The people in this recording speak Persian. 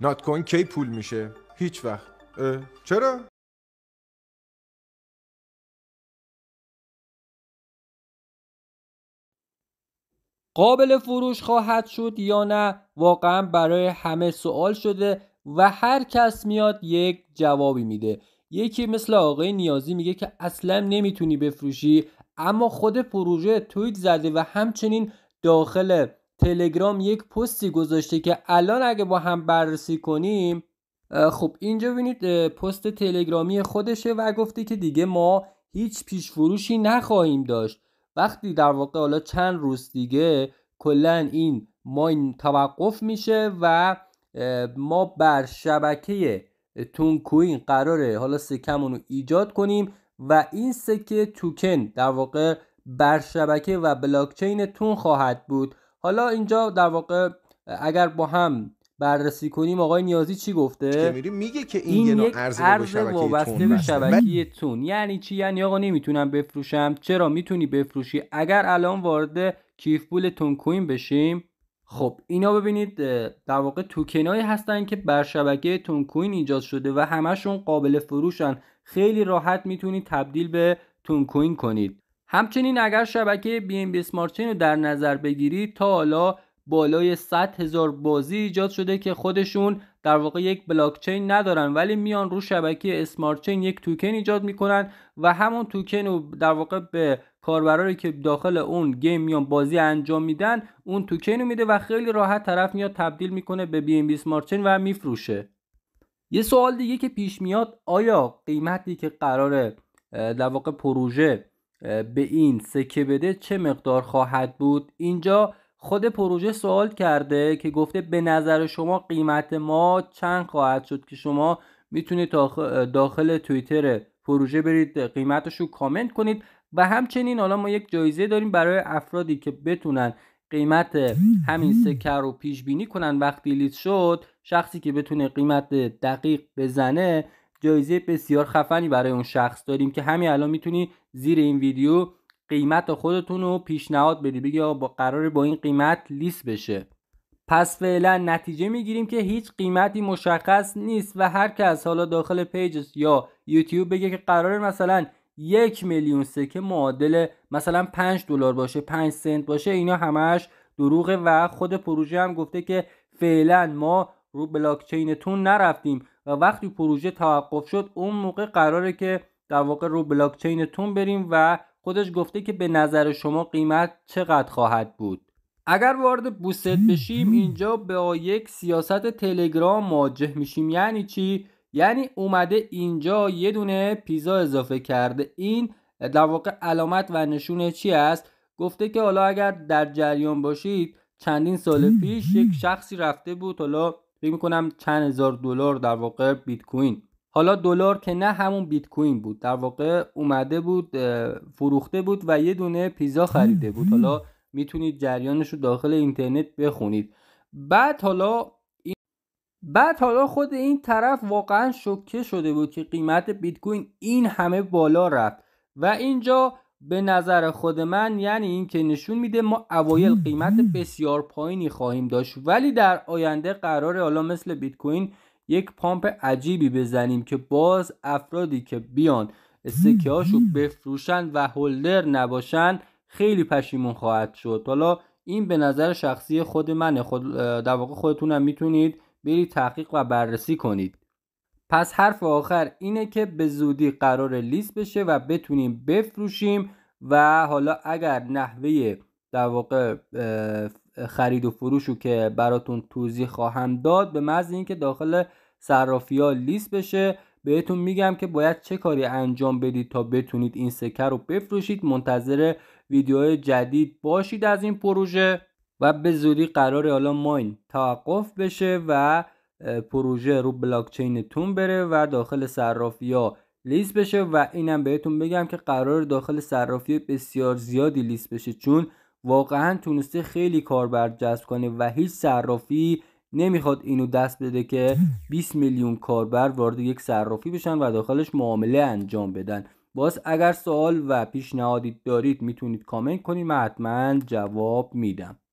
نات کوین کی پول میشه هیچ وقت چرا قابل فروش خواهد شد یا نه واقعا برای همه سوال شده و هر کس میاد یک جوابی میده یکی مثل آقای نیازی میگه که اصلا نمیتونی بفروشی اما خود پروژه تویت زده و همچنین داخل تلگرام یک پستی گذاشته که الان اگه با هم بررسی کنیم خب اینجا ببینید پست تلگرامی خودشه و گفته که دیگه ما هیچ پیش فروشی نخواهیم داشت وقتی در واقع حالا چند روز دیگه کلا این ماین توقف میشه و ما بر شبکه تون کوین قراره حالا سکمون رو ایجاد کنیم و این سکه توکن در واقع بر شبکه و بلاکچین تون خواهد بود حالا اینجا در واقع اگر با هم بررسی کنیم آقای نیازی چی گفته میگه که این, این یک ارز وابسته به شبکه تون یعنی چی یعنی آقا نمیتونم بفروشم چرا میتونی بفروشی اگر الان وارد کیف پول تون کوین بشیم خب اینا ببینید در واقع توکنایی هستن که بر شبکه تون کوین ایجاد شده و همشون قابل فروشن خیلی راحت میتونید تبدیل به تون کوین کنید همچنین اگر شبکه بی ام بی رو در نظر بگیری تا حالا بالای 100 هزار بازی ایجاد شده که خودشون در واقع یک بلاکچین ندارن ولی میان رو شبکه اسمارت چین یک توکن ایجاد میکنن و همون توکن رو در واقع به کاربرایی که داخل اون گیم میان بازی انجام میدن اون توکن رو میده و خیلی راحت طرف میاد تبدیل میکنه به بی ام بی و میفروشه یه سوال دیگه که پیش میاد آیا قیمتی که قراره در واقع پروژه به این سکه بده چه مقدار خواهد بود اینجا خود پروژه سوال کرده که گفته به نظر شما قیمت ما چند خواهد شد که شما میتونید داخل توییتر پروژه برید قیمتش رو کامنت کنید و همچنین حالا ما یک جایزه داریم برای افرادی که بتونن قیمت همین سکه رو پیش بینی کنن وقتی لیست شد شخصی که بتونه قیمت دقیق بزنه جایزه بسیار خفنی برای اون شخص داریم که همین الان میتونی زیر این ویدیو قیمت خودتون رو پیشنهاد بدی بگی با قرار با این قیمت لیست بشه پس فعلا نتیجه میگیریم که هیچ قیمتی مشخص نیست و هر کس حالا داخل پیجز یا یوتیوب بگه که قرار مثلا یک میلیون سکه معادل مثلا 5 دلار باشه 5 سنت باشه اینا همش دروغه و خود پروژه هم گفته که فعلا ما رو بلاکچینتون نرفتیم و وقتی پروژه توقف شد اون موقع قراره که در واقع رو بلاکچین تون بریم و خودش گفته که به نظر شما قیمت چقدر خواهد بود اگر وارد بوست بشیم اینجا با یک سیاست تلگرام مواجه میشیم یعنی چی یعنی اومده اینجا یه دونه پیزا اضافه کرده این در واقع علامت و نشونه چی است گفته که حالا اگر در جریان باشید چندین سال پیش یک شخصی رفته بود حالا فکر میکنم چند هزار دلار در واقع بیت کوین حالا دلار که نه همون بیت کوین بود در واقع اومده بود فروخته بود و یه دونه پیزا خریده بود حالا میتونید جریانش رو داخل اینترنت بخونید بعد حالا بعد حالا خود این طرف واقعا شوکه شده بود که قیمت بیت کوین این همه بالا رفت و اینجا به نظر خود من یعنی اینکه نشون میده ما اوایل قیمت بسیار پایینی خواهیم داشت ولی در آینده قراره حالا مثل بیت کوین یک پامپ عجیبی بزنیم که باز افرادی که بیان سکه هاشو بفروشن و هولدر نباشن خیلی پشیمون خواهد شد حالا این به نظر شخصی خود منه خود در واقع خودتونم میتونید برید تحقیق و بررسی کنید پس حرف آخر اینه که به زودی قرار لیست بشه و بتونیم بفروشیم و حالا اگر نحوه در واقع خرید و فروش که براتون توضیح خواهم داد به محض اینکه داخل صرافی ها لیست بشه بهتون میگم که باید چه کاری انجام بدید تا بتونید این سکه رو بفروشید منتظر ویدیوهای جدید باشید از این پروژه و به زودی قرار حالا ماین توقف بشه و پروژه رو بلاکچینتون بره و داخل ها لیست بشه و اینم بهتون بگم که قرار داخل صرافی بسیار زیادی لیست بشه چون واقعا تونسته خیلی کاربر جذب کنه و هیچ صرافی نمیخواد اینو دست بده که 20 میلیون کاربر وارد یک صرافی بشن و داخلش معامله انجام بدن باز اگر سوال و پیشنهادی دارید میتونید کامنت کنید من حتما جواب میدم